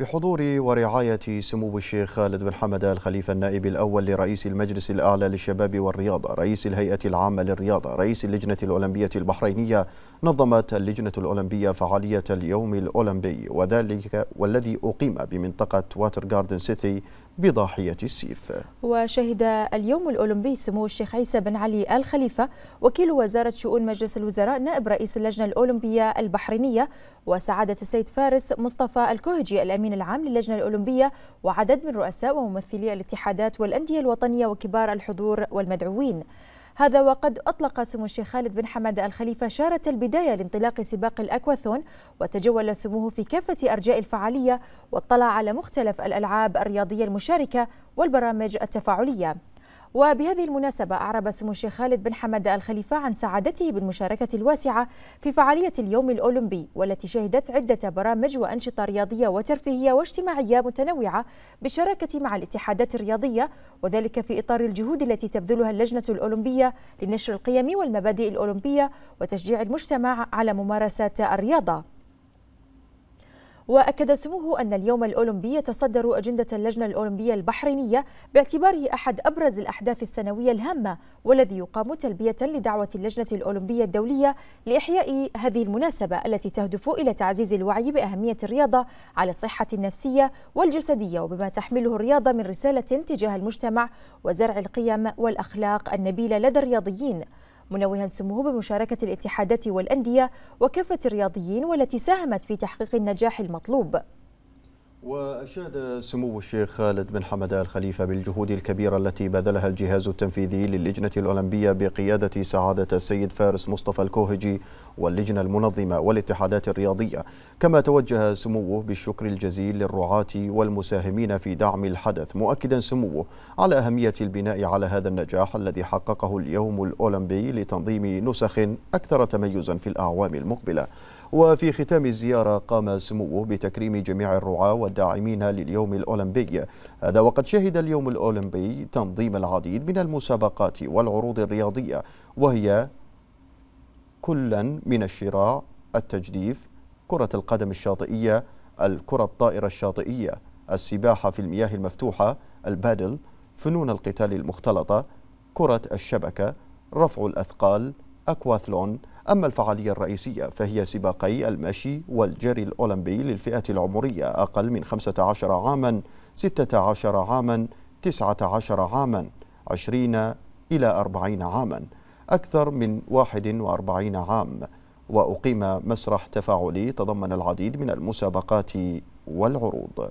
بحضور ورعاية سمو الشيخ خالد بن حمد الخليفة النائب الأول لرئيس المجلس الأعلى للشباب والرياضة رئيس الهيئة العامة للرياضة رئيس اللجنة الأولمبية البحرينية نظمت اللجنة الأولمبية فعالية اليوم الأولمبي وذلك والذي أقيم بمنطقة واتر جاردن سيتي بضاحية السيف وشهد اليوم الأولمبي سمو الشيخ عيسى بن علي الخليفة وكيل وزارة شؤون مجلس الوزراء نائب رئيس اللجنة الأولمبية البحرينية وسعادة السيد فارس مصطفى الكوهجي الأمين العام للجنة الأولمبية وعدد من رؤساء وممثلي الاتحادات والأندية الوطنية وكبار الحضور والمدعوين هذا وقد أطلق سمو الشيخ خالد بن حمد الخليفة شارة البداية لانطلاق سباق الأكواثون وتجول سموه في كافة أرجاء الفعالية واطلع على مختلف الألعاب الرياضية المشاركة والبرامج التفاعلية وبهذه المناسبة أعرب سمو الشيخ خالد بن حمد الخليفة عن سعادته بالمشاركة الواسعة في فعالية اليوم الأولمبي والتي شهدت عدة برامج وأنشطة رياضية وترفيهية واجتماعية متنوعة بالشراكة مع الاتحادات الرياضية وذلك في إطار الجهود التي تبذلها اللجنة الأولمبية لنشر القيم والمبادئ الأولمبية وتشجيع المجتمع على ممارسة الرياضة وأكد سموه أن اليوم الأولمبي يتصدر أجندة اللجنة الأولمبية البحرينية باعتباره أحد أبرز الأحداث السنوية الهامة والذي يقام تلبية لدعوة اللجنة الأولمبية الدولية لإحياء هذه المناسبة التي تهدف إلى تعزيز الوعي بأهمية الرياضة على الصحة النفسية والجسدية وبما تحمله الرياضة من رسالة تجاه المجتمع وزرع القيم والأخلاق النبيلة لدى الرياضيين منوها سموه بمشاركة الاتحادات والأندية وكافة الرياضيين والتي ساهمت في تحقيق النجاح المطلوب وأشاد سمو الشيخ خالد بن حمد الخليفة خليفة بالجهود الكبيرة التي بذلها الجهاز التنفيذي للجنة الأولمبية بقيادة سعادة السيد فارس مصطفى الكوهجي واللجنة المنظمة والاتحادات الرياضية كما توجه سموه بالشكر الجزيل للرعاة والمساهمين في دعم الحدث مؤكدا سموه على أهمية البناء على هذا النجاح الذي حققه اليوم الأولمبي لتنظيم نسخ أكثر تميزا في الأعوام المقبلة وفي ختام الزيارة قام سموه بتكريم جميع الرعاة وداعميها لليوم الأولمبي هذا وقد شهد اليوم الأولمبي تنظيم العديد من المسابقات والعروض الرياضية وهي كلا من الشراع التجديف كرة القدم الشاطئية الكرة الطائرة الشاطئية السباحة في المياه المفتوحة البادل فنون القتال المختلطة كرة الشبكة رفع الأثقال أكواثلون أما الفعالية الرئيسية فهي سباقي المشي والجري الأولمبي للفئة العمرية أقل من 15 عاما 16 عاما 19 عاما 20 إلى 40 عاما أكثر من 41 عام وأقيم مسرح تفاعلي تضمن العديد من المسابقات والعروض